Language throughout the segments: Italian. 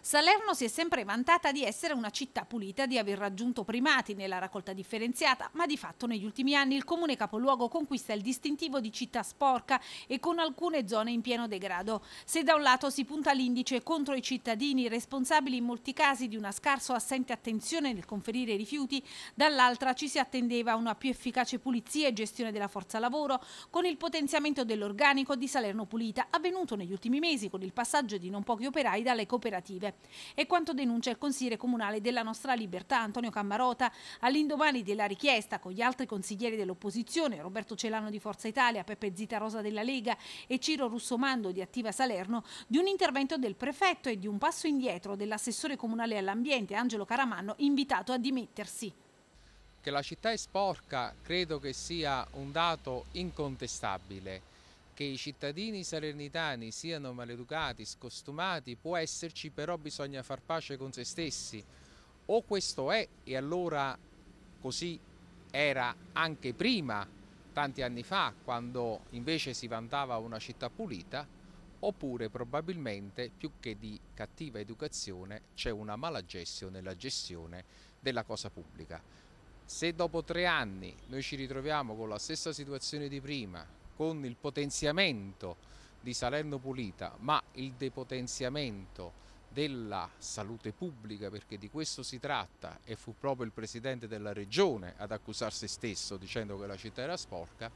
Salerno si è sempre vantata di essere una città pulita, di aver raggiunto primati nella raccolta differenziata, ma di fatto negli ultimi anni il comune capoluogo conquista il distintivo di città sporca e con alcune zone in pieno degrado. Se da un lato si punta l'indice contro i cittadini, responsabili in molti casi di una scarso assente attenzione nel conferire i rifiuti, dall'altra ci si attendeva una più efficace pulizia e gestione della forza lavoro con il potenziamento dell'organico di Salerno Pulita, avvenuto negli ultimi mesi con il passaggio di non pochi operai dalle cooperative positive. È quanto denuncia il consigliere comunale della nostra libertà, Antonio Cammarota, all'indomani della richiesta con gli altri consiglieri dell'opposizione, Roberto Celano di Forza Italia, Peppe Zita Rosa della Lega e Ciro Russomando di Attiva Salerno, di un intervento del prefetto e di un passo indietro dell'assessore comunale all'ambiente, Angelo Caramanno, invitato a dimettersi. Che la città è sporca credo che sia un dato incontestabile che i cittadini salernitani siano maleducati, scostumati, può esserci, però bisogna far pace con se stessi. O questo è, e allora così era anche prima, tanti anni fa, quando invece si vantava una città pulita, oppure probabilmente più che di cattiva educazione c'è una malagestio nella gestione della cosa pubblica. Se dopo tre anni noi ci ritroviamo con la stessa situazione di prima, con il potenziamento di Salerno Pulita, ma il depotenziamento della salute pubblica, perché di questo si tratta, e fu proprio il Presidente della Regione ad accusar se stesso dicendo che la città era sporca,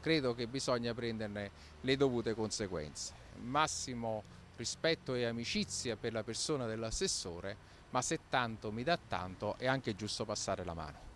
credo che bisogna prenderne le dovute conseguenze. Massimo rispetto e amicizia per la persona dell'assessore, ma se tanto mi dà tanto è anche giusto passare la mano.